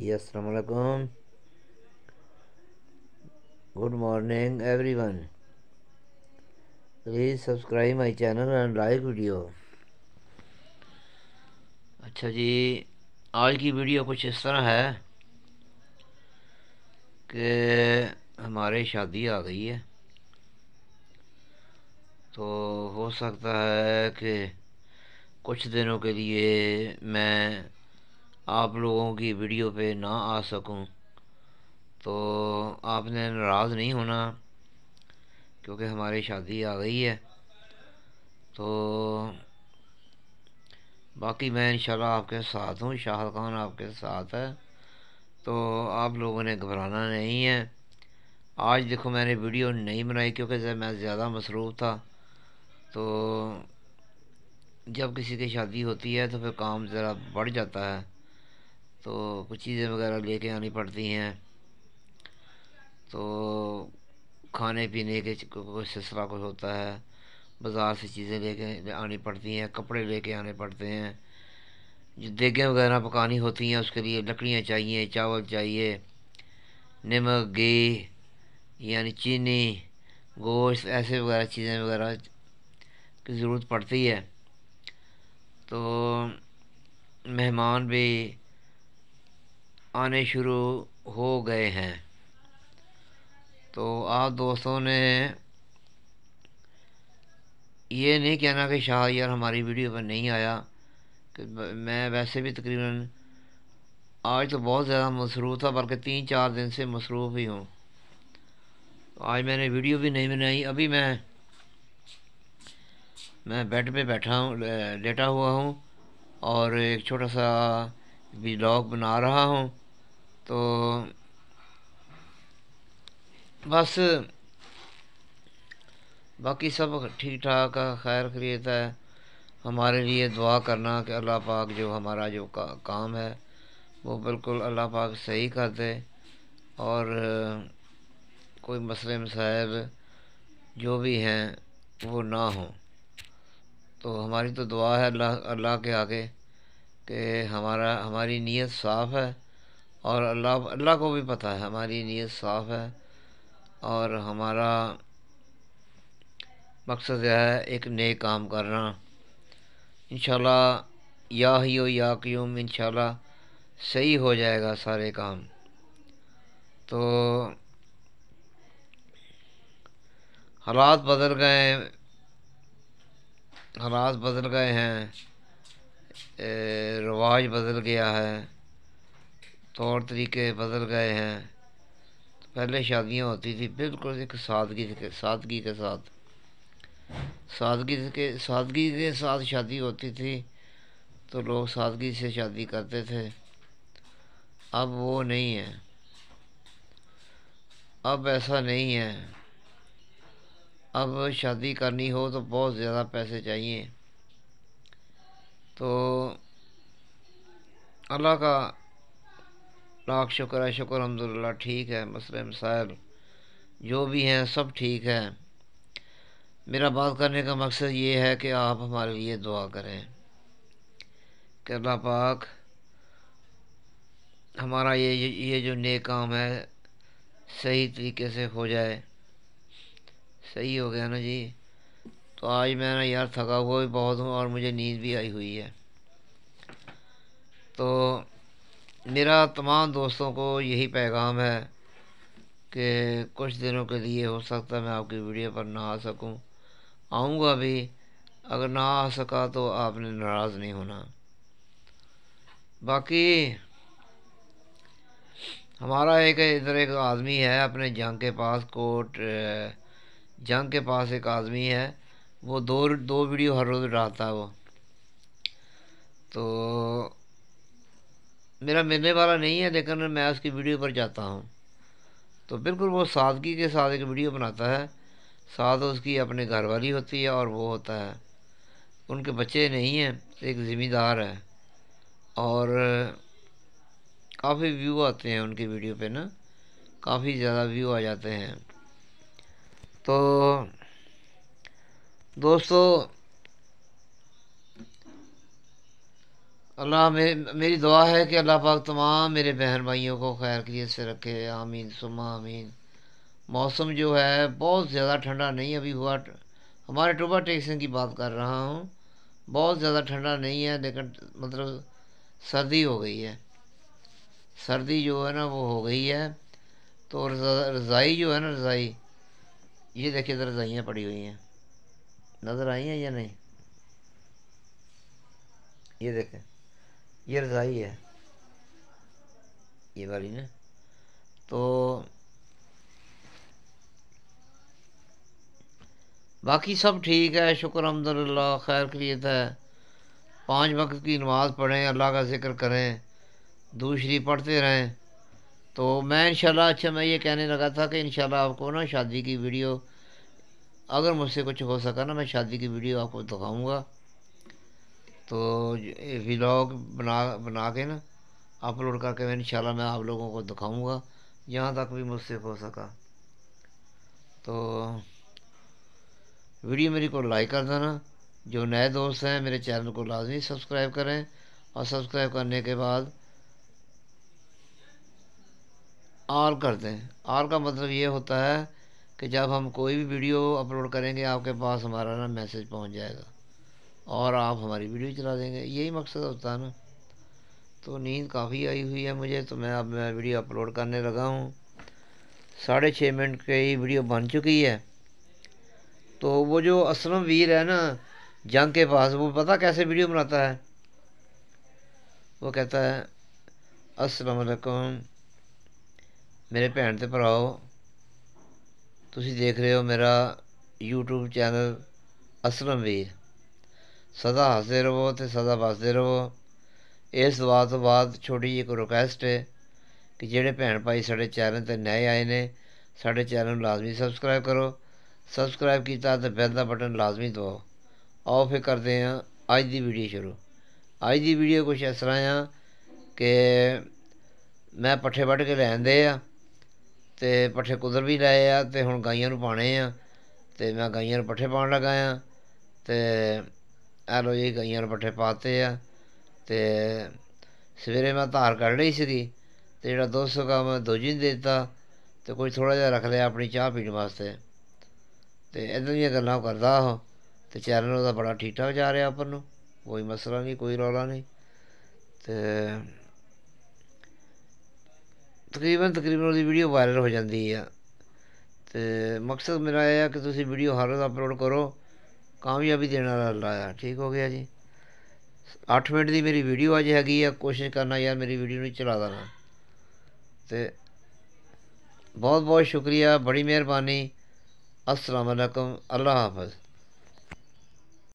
जी असलकुम good morning everyone please subscribe my channel and like video अच्छा जी आज की वीडियो कुछ इस तरह है कि हमारे शादी आ गई है तो हो सकता है कि कुछ दिनों के लिए मैं आप लोगों की वीडियो पे ना आ सकूं तो आपने नाराज़ नहीं होना क्योंकि हमारी शादी आ गई है तो बाकी मैं इंशाल्लाह आपके साथ हूँ शाह खान आपके साथ है तो आप लोगों ने घबराना नहीं है आज देखो मैंने वीडियो नहीं बनाई क्योंकि मैं ज़्यादा मसरूफ़ था तो जब किसी की शादी होती है तो फिर काम ज़रा बढ़ जाता है तो कुछ चीज़ें वगैरह लेके आनी पड़ती हैं तो खाने पीने के कोई सिलसिला कुछ होता है बाज़ार से चीज़ें लेके आनी पड़ती हैं कपड़े लेके आने पड़ते हैं जो देगें वगैरह पकानी होती हैं उसके लिए लकड़ियाँ चाहिए चावल चाहिए नमक घी यानी चीनी गोश्त ऐसे वगैरह चीज़ें वगैरह की ज़रूरत पड़ती है तो मेहमान भी आने शुरू हो गए हैं तो आप दोस्तों ने ये नहीं कहना कि शाह यार हमारी वीडियो पर नहीं आया कि मैं वैसे भी तकरीबन आज तो बहुत ज़्यादा मसरूफ़ था बल्कि तीन चार दिन से मसरूफ़ ही हूँ तो आज मैंने वीडियो भी नहीं बनाई अभी मैं मैं बेड पे बैठा हूँ लेटा हुआ हूँ और एक छोटा सा ब्लॉग बना रहा हूँ तो बस बाकी सब ठीक ठाक खैर खरीद है हमारे लिए दुआ करना कि अल्लाह पाक जो हमारा जो का, काम है वो बिल्कुल अल्लाह पाक सही कर दे और कोई मसले मसाइल जो भी हैं वो ना हो तो हमारी तो दुआ है अल्लाह अल्लाह के आगे कि हमारा हमारी नीयत साफ़ है और अल्लाह अल्लाह को भी पता है हमारी नीयत साफ़ है और हमारा मकसद यह है एक नए काम करना इन या ही हो या क्यूम इन सही हो जाएगा सारे काम तो हालात बदल गए हालात बदल गए हैं रिवाज बदल गया है तौर तरीके बदल गए हैं तो पहले शादियां होती थी बिल्कुल एक सादगी के सादगी के साथ सादगी के सादगी के साथ शादी होती थी तो लोग सादगी से शादी करते थे अब वो नहीं है अब ऐसा नहीं है अब शादी करनी हो तो बहुत ज़्यादा पैसे चाहिए तो अल्लाह का लाख शुक्र है शुक्र अलहमदिल्ला ठीक है मसले मसाइल जो भी हैं सब ठीक है मेरा बात करने का मकसद ये है कि आप हमारे लिए दुआ करें कि पाक हमारा ये ये जो नेक काम है सही तरीके से हो जाए सही हो गया ना जी तो आज मैं ना यार थका हुआ भी बहुत हूँ और मुझे नींद भी आई हुई है तो मेरा तमाम दोस्तों को यही पैगाम है कि कुछ दिनों के लिए हो सकता है मैं आपकी वीडियो पर ना आ सकूं आऊँगा भी अगर ना आ सका तो आपने नाराज़ नहीं होना बाकी हमारा एक इधर एक आदमी है अपने जंग के पास कोट जंग के पास एक आदमी है वो दो दो वीडियो हर रोज़ डालता है वो तो मेरा मिलने वाला नहीं है लेकिन मैं उसकी वीडियो पर जाता हूँ तो बिल्कुल वो सादगी के साथ एक वीडियो बनाता है साथ उसकी अपने घर वाली होती है और वो होता है उनके बच्चे नहीं हैं एक ज़िम्मेदार है और काफ़ी व्यू आते हैं उनकी वीडियो पे ना काफ़ी ज़्यादा व्यू आ जाते हैं तो दोस्तों अल्लाह मेरे मेरी दुआ है कि अल्लाह पाक तमाम मेरे बहन भाइयों को खैर खरीत से रखे आमीन सुमा आमीन मौसम जो है बहुत ज़्यादा ठंडा नहीं अभी हुआ हमारे टोबा टेक्सन की बात कर रहा हूँ बहुत ज़्यादा ठंडा नहीं है लेकिन मतलब सर्दी हो गई है सर्दी जो है ना वो हो गई है तो रज़ाई जो है ना रज़ाई ये देखिए इधर रज़ाइयाँ पड़ी हुई हैं नज़र आई हैं या नहीं ये देखें ये रज़ाई है ये वाली ना तो बाकी सब ठीक है शुक्र अलहमदिल्ला खैर खरीत तो है पांच वक्त की नमाज़ पढ़ें अल्लाह का जिक्र करें दूसरी पढ़ते रहें तो मैं इंशाल्लाह अच्छा मैं ये कहने लगा था कि इंशाल्लाह आपको ना शादी की वीडियो अगर मुझसे कुछ हो सका ना मैं शादी की वीडियो आपको दिखाऊंगा तो व्लॉग बना बना के ना अपलोड करके मैं इंशाल्लाह मैं आप लोगों को दिखाऊंगा यहाँ तक भी मुझसे हो सका तो वीडियो मेरी को लाइक कर देना जो नए दोस्त हैं मेरे चैनल को लाजमी सब्सक्राइब करें और सब्सक्राइब करने के बाद आल कर दें आल का मतलब ये होता है कि जब हम कोई भी वीडियो अपलोड करेंगे आपके पास हमारा ना मैसेज पहुंच जाएगा और आप हमारी वीडियो चला देंगे यही मकसद होता है ना तो नींद काफ़ी आई हुई है मुझे तो मैं अब मैं वीडियो अपलोड करने लगा हूँ साढ़े छः मिनट की वीडियो बन चुकी है तो वो जो असलम वीर है ना जंग के पास वो पता कैसे वीडियो बनाता है वो कहता है असलकुम मेरे भैन तो भराओ तुम देख रहे हो मेरा यूट्यूब चैनल असलम वीर ਸਦਾ ਹੱਸਦੇ ਰਹੋ ਤੇ ਸਦਾ ਵਸਦੇ ਰਹੋ ਇਸ ਦੁਆ ਤੋਂ ਬਾਅਦ ਛੋਟੀ ਜਿਹੀ ਇੱਕ ਰਿਕੁਐਸਟ ਹੈ ਕਿ ਜਿਹੜੇ ਭੈਣ ਭਾਈ ਸਾਡੇ ਚੈਨਲ ਤੇ ਨਏ ਆਏ ਨੇ ਸਾਡੇ ਚੈਨਲ ਨੂੰ ਲਾਜ਼ਮੀ ਸਬਸਕ੍ਰਾਈਬ ਕਰੋ ਸਬਸਕ੍ਰਾਈਬ ਕੀਤਾ ਤਾਂ ਬੈਲ ਦਾ ਬਟਨ ਲਾਜ਼ਮੀ ਦਬਾਓ ਆਓ ਫੇ ਕਰਦੇ ਹਾਂ ਅੱਜ ਦੀ ਵੀਡੀਓ ਸ਼ੁਰੂ ਅੱਜ ਦੀ ਵੀਡੀਓ ਕੁਝ ਇਸ ਤਰ੍ਹਾਂ ਆ ਕਿ ਮੈਂ ਪੱਠੇ ਵੱਢ ਕੇ ਲੈਂਦੇ ਆ ਤੇ ਪੱਠੇ ਕੁਦਰ ਵੀ ਲਏ ਆ ਤੇ ਹੁਣ ਗਾਈਆਂ ਨੂੰ ਪਾਣੇ ਆ ਤੇ ਮੈਂ ਗਾਈਆਂ ਨੂੰ ਪੱਠੇ ਪਾਉਣ ਲੱਗਾ ਆ ਤੇ ਆ ਲੋ ਜੀ ਗਈਆਂ ਨੂੰ ਪੱਠੇ ਪਾਤੇ ਆ ਤੇ ਸਵੇਰੇ ਮੈਂ ਧਾਰ ਕਰ ਲਈ ਸੀਗੀ ਤੇ ਜਿਹੜਾ 200 ਗ੍ਰਾਮ ਮੈਂ ਦੋਜੀ ਦੇ ਦਿੱਤਾ ਤੇ ਕੋਈ ਥੋੜਾ ਜਿਹਾ ਰੱਖ ਲਿਆ ਆਪਣੀ ਚਾਹ ਪੀਣ ਵਾਸਤੇ ਤੇ ਇਦਾਂ ਦੀਆਂ ਗੱਲਾਂ ਕਰਦਾ ਉਹ ਤੇ ਚੈਨਲ ਉਹਦਾ ਬੜਾ ਠੀਕ ਠਾਕ ਜਾ ਰਿਹਾ ਉੱਪਰ ਨੂੰ ਕੋਈ ਮਸਲਾ ਨਹੀਂ ਕੋਈ ਰੌਲਾ ਨਹੀਂ ਤੇ ਤਕਰੀਬਨ ਤਕਰੀਬਨ ਉਹਦੀ ਵੀਡੀਓ ਵਾਇਰਲ ਹੋ ਜਾਂਦੀ ਆ ਤੇ ਮਕਸਦ ਮੇਰਾ ਇਹ ਆ ਕਿ ਤੁਸੀਂ ਵੀਡੀਓ ਹਰ ਰੋਜ਼ ਅਪਲੋਡ ਕਰੋ ਕਾਮਯਾਬੀ ਦੇਣ ਵਾਲਾ ਲਾਇਆ ਠੀਕ ਹੋ ਗਿਆ ਜੀ 8 ਮਿੰਟ ਦੀ ਮੇਰੀ ਵੀਡੀਓ ਅੱਜ ਹੈਗੀ ਆ ਕੋਸ਼ਿਸ਼ ਕਰਨਾ ਯਾਰ ਮੇਰੀ ਵੀਡੀਓ ਨੂੰ ਚਲਾ ਦੇਣਾ ਤੇ ਬਹੁਤ ਬਹੁਤ ਸ਼ੁਕਰੀਆ ਬੜੀ ਮਿਹਰਬਾਨੀ ਅਸਲਾਮ ਅਲੈਕਮ ਅੱਲਾ ਹਾਫਿਜ਼